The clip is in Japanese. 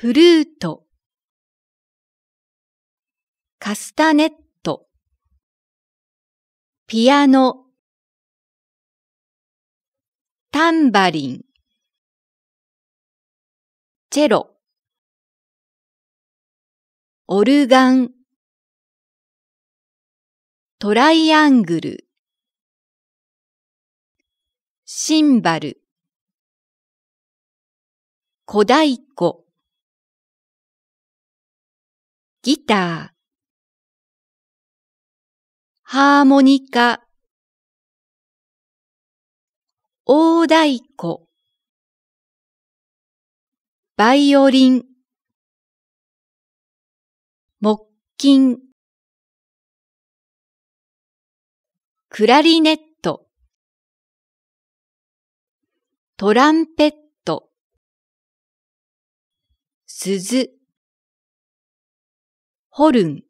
フルート、カスタネット、ピアノ、タンバリン、チェロ、オルガン、トライアングル、シンバル、小太鼓、ギターハーモニカ大太鼓バイオリン木琴クラリネットトランペット鈴 허른